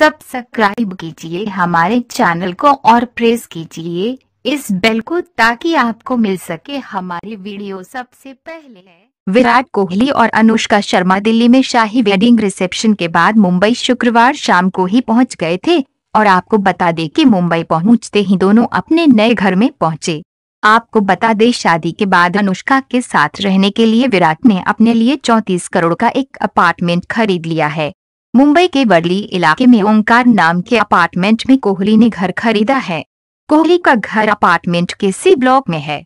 subscribe कीजिए हमारे channel को और प्रेस कीजिए इस बेल को ताकि आपको मिल सके हमारी वीडियो सबसे पहले विराट कोहली और अनुष्का शर्मा दिल्ली में शाही वेडिंग रिसेप्शन के बाद मुंबई शुक्रवार शाम को ही पहुंच गए थे और आपको बता दें कि मुंबई पहुंचते ही दोनों अपने नए घर में पहुंचे आपको बता दें शादी के बाद अनुष्का के साथ रहने के लिए विराट ने अपने लिए 34 करोड़ का एक अपार्टमेंट खरीद लिया है मुंबई के बडली इलाके में ओंकार नाम के अपार्टमेंट में कोहली ने घर खरीदा है कोहली का घर अपार्टमेंट के सी ब्लॉक में है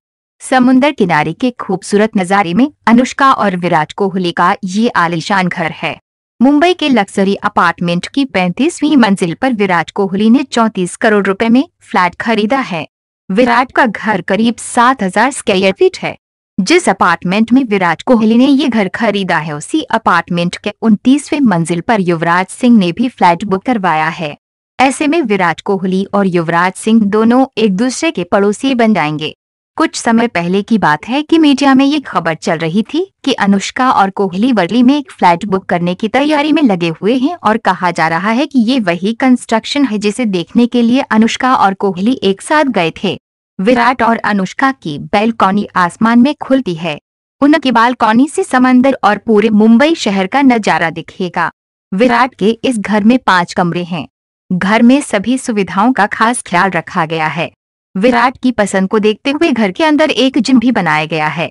समुन्दर किनारे के खूबसूरत नज़ारे में अनुष्का और विराट कोहली का ये आलिशान घर है मुंबई के लक्सरी अपार्टमेंट की 35वीं मंजिल पर विराट कोहली ने 34 करोड़ रुपए में फ्लैट खरीदा है विराट का घर करीब 7000 स्क्वायर फीट है जिस अपार्टमेंट में विराट कोहली ने ये घर खरीदा है उसी अपार्टमेंट के उनतीसवें मंजिल पर युवराज सिंह ने भी फ्लैट बुक करवाया है ऐसे में विराट कोहली और युवराज सिंह दोनों एक दूसरे के पड़ोसी बन जाएंगे कुछ समय पहले की बात है कि मीडिया में ये खबर चल रही थी कि अनुष्का और कोहली वर्ली में एक फ्लैट बुक करने की तैयारी में लगे हुए हैं और कहा जा रहा है कि ये वही कंस्ट्रक्शन है जिसे देखने के लिए अनुष्का और कोहली एक साथ गए थे विराट और अनुष्का की बैलकॉनी आसमान में खुलती है उनकी बालकॉनी से समंदर और पूरे मुंबई शहर का नजारा दिखेगा विराट के इस घर में पांच कमरे हैं घर में सभी सुविधाओं का खास ख्याल रखा गया है विराट की पसंद को देखते हुए घर के अंदर एक जिम भी बनाया गया है